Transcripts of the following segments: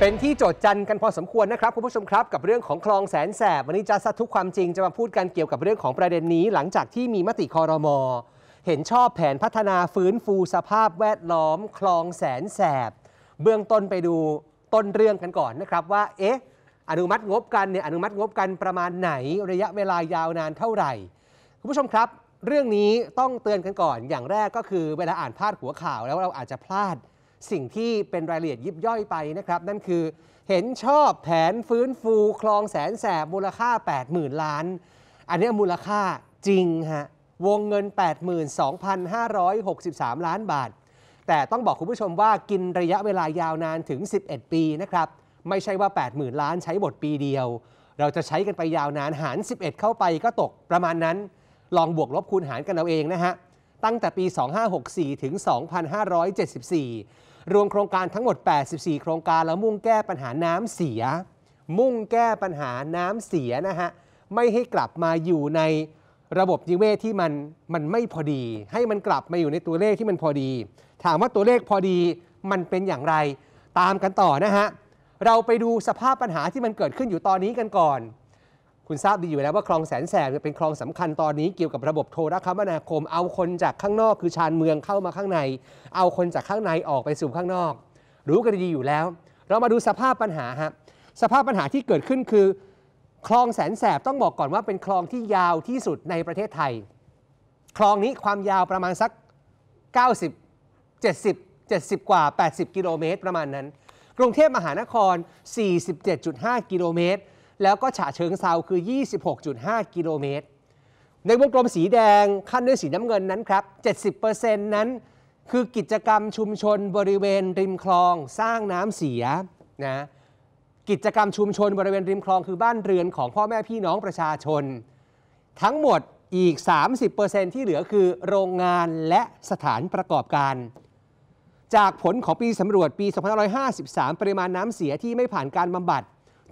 เป็นที่โจทย์จันกันพอสมควรนะครับคุณผู้ชมครับกับเรื่องของคลองแสนแสบวันนี้จะสัทุกความจริงจะมาพูดกันเกี่ยวกับเรื่องของประเด็นนี้หลังจากที่มีมติคอรมอเห็นชอบแผนพัฒนาฟื้นฟูสภาพแวดล้อม คลองแสนแสบ เบื้องต้นไปดูต้นเรื่องกันก่อนนะครับว่าเอ๊ะอนุมัติงบกันเนี่ยอนุมัติงบกันประมาณไหน ระยะเวลายาวนานเท่าไหร่คุณผู้ชมครับเรื่องนี้ต้องเตือนกันก่อน อย่างแรกก็คือเวลาอ่านพาดหัวข่าว แล้วเราอาจจะพลาดสิ่งที่เป็นรายละเอียดยิบย่อยไปนะครับ นั่นคือเห็นชอบแผนฟื้นฟูคลองแสนแสบมูลค่า 80,000 ล้าน อันนี้มูลค่าจริงฮะ วงเงิน 82,563 ล้านบาท แต่ต้องบอกคุณผู้ชมว่ากินระยะเวลายาวนานถึง 11 ปีนะครับ ไม่ใช่ว่า 80,000 ล้านใช้หมดปีเดียว เราจะใช้กันไปยาวนานหาร 11 เข้าไปก็ตกประมาณนั้น ลองบวกลบคูณหารกันเอาเองนะฮะตั้งแต่ปี2564ถึง2574รวมโครงการทั้งหมด 84 โครงการแล้วมุ่งแก้ปัญหาน้ำเสีย มุ่งแก้ปัญหาน้ำเสียนะฮะ ไม่ให้กลับมาอยู่ในระบบนิเวศที่มันมันไม่พอดี ให้มันกลับมาอยู่ในตัวเลขที่มันพอดี ถามว่าตัวเลขพอดีมันเป็นอย่างไร ตามกันต่อนะฮะ เราไปดูสภาพปัญหาที่มันเกิดขึ้นอยู่ตอนนี้กันก่อนคุณทราบดีอยู่แล้วว่าคลองแสนแสบเป็นคลองสำคัญตอนนี้เกี่ยวกับระบบโทรคมนาคมเอาคนจากข้างนอกคือชานเมืองเข้ามาข้างใน เอาคนจากข้างในออกไปสู่ข้างนอก รู้กันดีอยู่แล้ว เรามาดูสภาพปัญหาฮะสภาพปัญหาที่เกิดขึ้นคือ คลองแสนแสบต้องบอกก่อนว่าเป็นคลองที่ยาวที่สุดในประเทศไทย คลองนี้ความยาวประมาณสัก 90 70 70 กว่า 80 กิโลเมตร ประมาณนั้นกรุงเทพมหานคร 47.5 กิโลเมตรแล้วก็ฉะเชิงเซาคือ 26.5 กิโลเมตร ในวงกลมสีแดงขั้นด้วยสีน้ำเงินนั้นครับ70%นั้นคือกิจกรรมชุมชนบริเวณริมคลองสร้างน้ำเสียนะกิจกรรมชุมชนบริเวณริมคลองคือบ้านเรือนของพ่อแม่พี่น้องประชาชน ทั้งหมดอีก 30%ที่เหลือคือโรงงานและสถานประกอบการจากผลของปีสำรวจปี2553 ปริมาณน้ำเสียที่ไม่ผ่านการบำบัด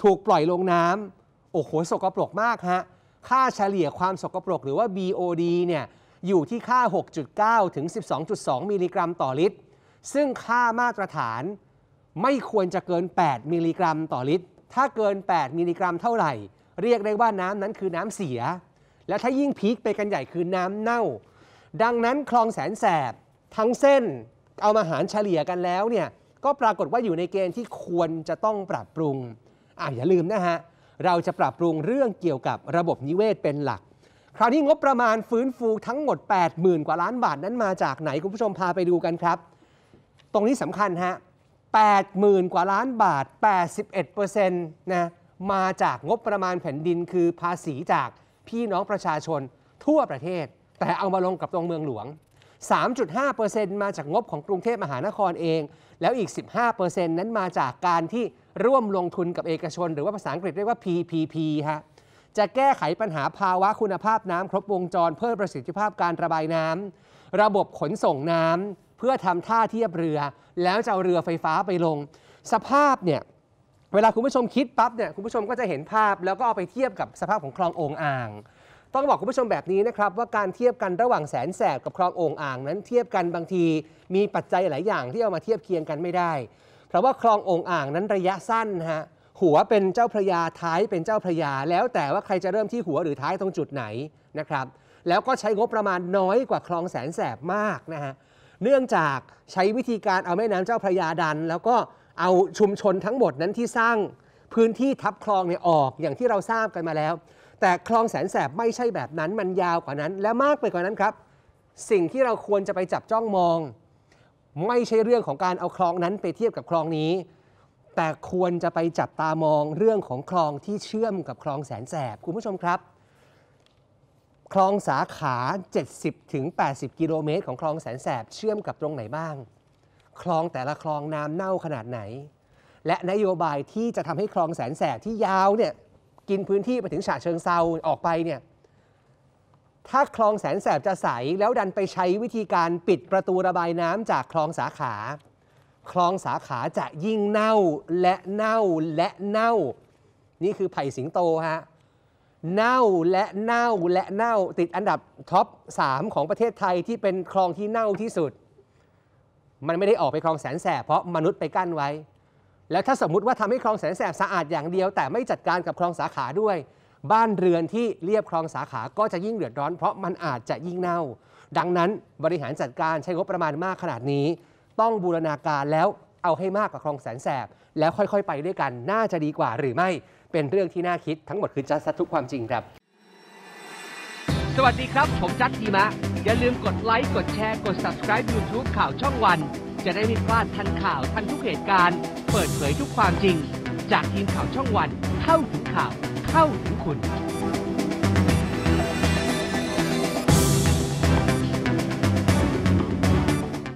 ถูกปล่อยลงน้ำ โอ้โห สกปรกมากฮะ ค่าเฉลี่ยความสกปรกหรือว่า BOD เนี่ย อยู่ที่ค่า 6.9 ถึง 12.2 มิลลิกรัมต่อลิตร ซึ่งค่ามาตรฐานไม่ควรจะเกิน 8 มิลลิกรัมต่อลิตร ถ้าเกิน 8 มิลลิกรัมเท่าไหร่ เรียกได้ว่าน้ำนั้นคือน้ำเสีย และถ้ายิ่งพีคไปกันใหญ่คือน้ำเน่า ดังนั้นคลองแสนแสบทั้งเส้นเอามาหารเฉลี่ยกันแล้วเนี่ย ก็ปรากฏว่าอยู่ในเกณฑ์ที่ควรจะต้องปรับปรุงอ่า อย่าลืมนะฮะ เราจะปรับปรุงเรื่องเกี่ยวกับระบบนิเวศเป็นหลัก คราวนี้งบประมาณฟื้นฟูทั้งหมด 80,000กว่าล้านบาทนั้นมาจากไหน คุณผู้ชมพาไปดูกันครับ ตรงนี้สำคัญฮะ80,000กว่าล้านบาท 81%นะ มาจากงบประมาณแผ่นดินคือภาษีจากพี่น้องประชาชนทั่วประเทศ แต่เอามาลงกับตรงเมืองหลวง3.5%มาจากงบของกรุงเทพมหานครเอง แล้วอีก 15%นั้นมาจากการที่ร่วมลงทุนกับเอกชน หรือว่าภาษาอังกฤษ เรียกว่า PPP ฮะจะแก้ไขปัญหาภาวะคุณภาพน้ำครบวงจรเพิ่มประสิทธิภาพการระบายน้ำระบบขนส่งน้ำเพื่อทำท่าเทียบเรือ แล้วจะเอาเรือไฟฟ้าไปลง สภาพเนี่ยเวลาคุณผู้ชมคิดปั๊บเนี่ยคุณผู้ชมก็จะเห็นภาพแล้วก็เอาไปเทียบกับสภาพของคลององอ่างต้องบอกคุณผู้ชมแบบนี้นะครับว่าการเทียบกันระหว่างแสนแสบกับคลองโอ่งอ่างนั้นเทียบกันบางทีมีปัจจัยหลายอย่าง ที่เอามาเทียบเคียงกันไม่ได้ เพราะว่าคลองโอ่งอ่างนั้นระยะสั้นฮะหัวเป็นเจ้าพระยาท้ายเป็นเจ้าพระยา แล้ว แต่ว่าใครจะเริ่มที่หัวหรือท้ายตรงจุดไหนนะครับ แล้วก็ใช้งบประมาณน้อยกว่าคลองแสนแสบมากนะฮะเนื่องจากใช้วิธีการเอาแม่น้ำเจ้าพระยาดัน แล้วก็เอาชุมชนทั้งหมดนั้นที่สร้างพื้นที่ทับคลองเนี่ยออกอย่างที่เราทราบกันมาแล้วแต่คลองแสนแสบไม่ใช่แบบนั้น มันยาวกว่านั้น และมากไปกว่านั้นครับ สิ่งที่เราควรจะไปจับจ้องมอง ไม่ใช่เรื่องของการเอาคลองนั้นไปเทียบกับคลองนี้ แต่ควรจะไปจับตามองเรื่องของคลองที่เชื่อมกับคลองแสนแสบ คุณผู้ชมครับ คลองสาขา 70-80 กิโลเมตรของคลองแสนแสบเชื่อมกับตรงไหนบ้าง คลองแต่ละคลองน้ำเน่าขนาดไหน และนโยบายที่จะทำให้คลองแสนแสบที่ยาวเนี่ยกินพื้นที่ไปถึงฉะเชิงเซาออกไปเนี่ยถ้าคลองแสนแสบจะใสแล้วดันไปใช้วิธีการปิดประตูระบายน้ำจากคลองสาขา คลองสาขาจะยิ่งเน่าและเน่าและเน่า นี่คือไผ่สิงโตฮะเน่าและเน่าและเน่าติดอันดับท็อป 3 ของประเทศไทยที่เป็นคลองที่เน่าที่สุด มันไม่ได้ออกไปคลองแสนแสบเพราะมนุษย์ไปกั้นไว้และถ้าสมมติว่าทำให้คลองแสนแสบสะอาดอย่างเดียว แต่ไม่จัดการกับคลองสาขาด้วย บ้านเรือนที่เรียบคลองสาขาก็จะยิ่งเดือดร้อนเพราะมันอาจจะยิ่งเน่า ดังนั้นบริหารจัดการใช้งบประมาณมากขนาดนี้ ต้องบูรณาการแล้วเอาให้มากกว่าคลองแสนแสบแล้วค่อยๆไปด้วยกันน่าจะดีกว่า หรือไม่เป็นเรื่องที่น่าคิดทั้งหมดคือจัดสัทุกความจริงครับสวัสดีครับ ผมจัดทีมะอย่าลืมกดไลค์กดแชร์กด subscribe YouTube ข่าวช่องวันจะได้ไม่พลาดทันข่าวทันทุกเหตุการณ์เปิดเผยทุกความจริง จากทีมข่าวช่องวันเข้าถึงข่าวเข้าถึงคุณ